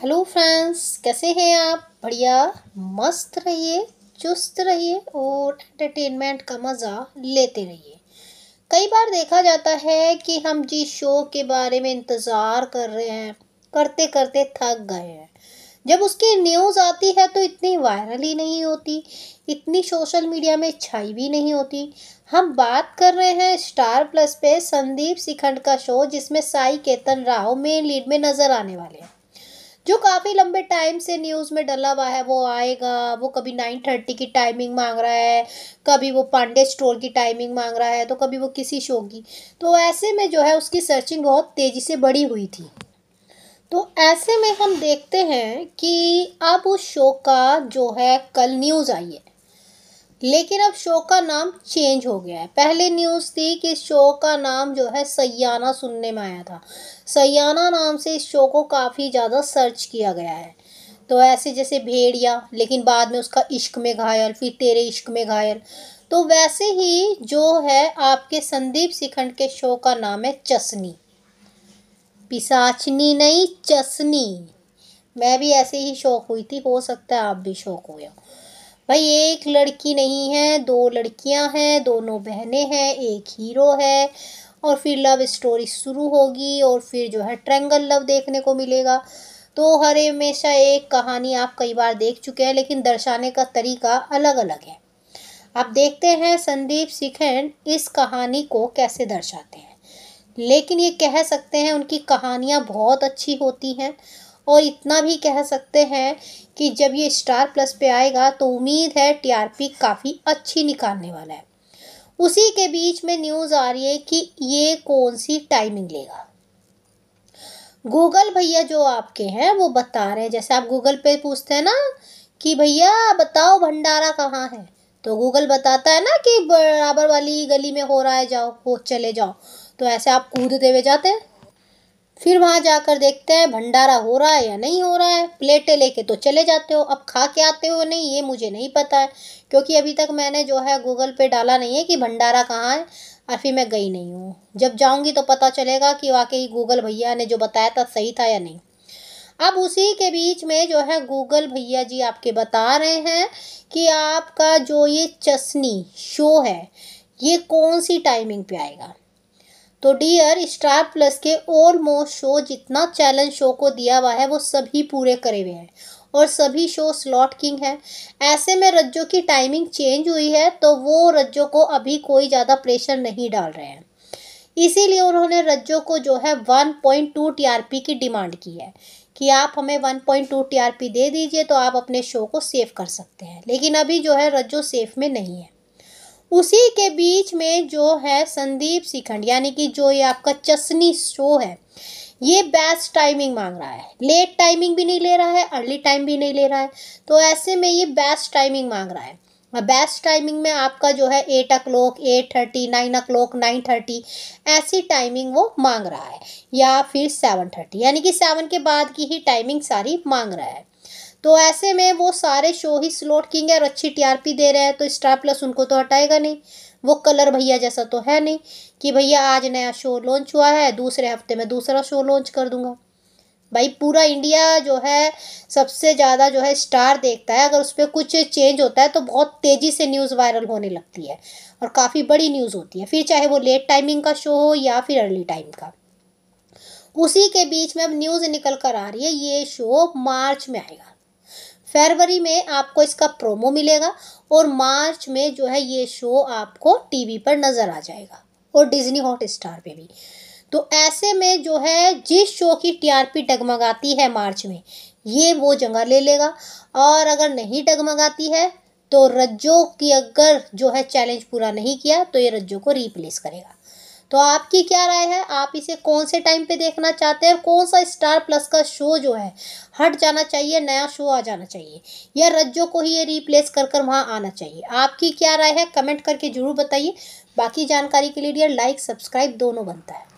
hello friends कैसे हैं आप बढ़िया मस्त रहिए चुस्त रहिए और एंटरटेनमेंट का मज़ा लेते रहिए कई बार देखा जाता है कि हम जिस शो के बारे में इंतज़ार कर रहे हैं करते करते थक गए हैं जब उसकी न्यूज़ आती है तो इतनी वायरल ही नहीं होती इतनी सोशल मीडिया में छाई भी नहीं होती हम बात कर रहे हैं स्टार प्लस पे संदीप सिखंड का शो जिसमें साई केतन राव मेन लीड में नज़र आने वाले हैं जो काफ़ी लंबे टाइम से न्यूज़ में डला हुआ है वो आएगा वो कभी नाइन थर्टी की टाइमिंग मांग रहा है कभी वो पांडे स्टोर की टाइमिंग मांग रहा है तो कभी वो किसी शो की तो ऐसे में जो है उसकी सर्चिंग बहुत तेज़ी से बढ़ी हुई थी तो ऐसे में हम देखते हैं कि अब उस शो का जो है कल न्यूज़ आई है लेकिन अब शो का नाम चेंज हो गया है पहले न्यूज़ थी कि इस शो का नाम जो है सयाना सुनने में आया था सयाना नाम से इस शो को काफ़ी ज़्यादा सर्च किया गया है तो ऐसे जैसे भेड़िया लेकिन बाद में उसका इश्क में घायल फिर तेरे इश्क में घायल तो वैसे ही जो है आपके संदीप सिखंड के शो का नाम है चसनी पिसाचनी नहीं चसनी मैं भी ऐसे ही शौक हुई थी हो सकता है आप भी शौक हुए हो भाई एक लड़की नहीं है दो लड़कियां हैं दोनों बहनें हैं एक हीरो है और फिर लव स्टोरी शुरू होगी और फिर जो है ट्रेंगल लव देखने को मिलेगा तो हर हमेशा एक कहानी आप कई बार देख चुके हैं लेकिन दर्शाने का तरीका अलग अलग है आप देखते हैं संदीप सिखेंड इस कहानी को कैसे दर्शाते हैं लेकिन ये कह सकते हैं उनकी कहानियाँ बहुत अच्छी होती हैं और इतना भी कह सकते हैं कि जब ये स्टार प्लस पे आएगा तो उम्मीद है टीआरपी काफ़ी अच्छी निकालने वाला है उसी के बीच में न्यूज़ आ रही है कि ये कौन सी टाइमिंग लेगा गूगल भैया जो आपके हैं वो बता रहे हैं जैसे आप गूगल पे पूछते हैं ना कि भैया बताओ भंडारा कहाँ है तो गूगल बताता है ना कि बराबर वाली गली में हो रहा है जाओ वो चले जाओ तो ऐसे आप कूद देवे जाते हैं फिर वहाँ जाकर देखते हैं भंडारा हो रहा है या नहीं हो रहा है प्लेटें लेके तो चले जाते हो अब खा के आते हो नहीं ये मुझे नहीं पता है क्योंकि अभी तक मैंने जो है गूगल पे डाला नहीं है कि भंडारा कहाँ है और फिर मैं गई नहीं हूँ जब जाऊँगी तो पता चलेगा कि वाकई गूगल भैया ने जो बताया था सही था या नहीं अब उसी के बीच में जो है गूगल भैया जी आपके बता रहे हैं कि आपका जो ये चसनी शो है ये कौन सी टाइमिंग पे आएगा तो डियर स्टार प्लस के ऑलमोस्ट शो जितना चैलेंज शो को दिया हुआ है वो सभी पूरे करे हुए हैं और सभी शो स्लॉट किंग है ऐसे में रज्जो की टाइमिंग चेंज हुई है तो वो रज्जो को अभी कोई ज़्यादा प्रेशर नहीं डाल रहे हैं इसीलिए उन्होंने रज्जो को जो है 1.2 पी की डिमांड की है कि आप हमें 1.2 पी दे दीजिए तो आप अपने शो को सेफ कर सकते हैं लेकिन अभी जो है रज्जो सेफ में नहीं है उसी के बीच में जो है संदीप शिखंड यानी कि जो ये आपका चसनी शो है ये बेस्ट टाइमिंग मांग रहा है लेट टाइमिंग भी नहीं ले रहा है अर्ली टाइम भी नहीं ले रहा है तो ऐसे में ये बेस्ट टाइमिंग मांग रहा है बेस्ट टाइमिंग में आपका जो है eight o'clock eight thirty nine o'clock nine thirty ऐसी टाइमिंग वो मांग रहा है या फिर सेवन थर्टी यानी कि सेवन के बाद की ही टाइमिंग सारी मांग रहा है तो ऐसे में वो सारे शो ही स्लोट किंग है और अच्छी टीआरपी दे रहे हैं तो स्टार प्लस उनको तो हटाएगा नहीं वो कलर भैया जैसा तो है नहीं कि भैया आज नया शो लॉन्च हुआ है दूसरे हफ्ते में दूसरा शो लॉन्च कर दूंगा भाई पूरा इंडिया जो है सबसे ज़्यादा जो है स्टार देखता है अगर उस पर कुछ चेंज होता है तो बहुत तेज़ी से न्यूज़ वायरल होने लगती है और काफ़ी बड़ी न्यूज़ होती है फिर चाहे वो लेट टाइमिंग का शो हो या फिर अर्ली टाइम का उसी के बीच में अब न्यूज़ निकल कर आ रही है ये शो मार्च में आएगा फरवरी में आपको इसका प्रोमो मिलेगा और मार्च में जो है ये शो आपको टीवी पर नज़र आ जाएगा और डिज्नी हॉट स्टार पर भी तो ऐसे में जो है जिस शो की टीआरपी डगमगाती है मार्च में ये वो जगह ले लेगा और अगर नहीं डगमगाती है तो रज्जो की अगर जो है चैलेंज पूरा नहीं किया तो ये रज्जो को रिप्लेस करेगा तो आपकी क्या राय है आप इसे कौन से टाइम पे देखना चाहते हैं कौन सा स्टार प्लस का शो जो है हट जाना चाहिए नया शो आ जाना चाहिए या रज्जो को ही ये रिप्लेस कर कर वहाँ आना चाहिए आपकी क्या राय है कमेंट करके ज़रूर बताइए बाकी जानकारी के लिए डियर लाइक सब्सक्राइब दोनों बनता है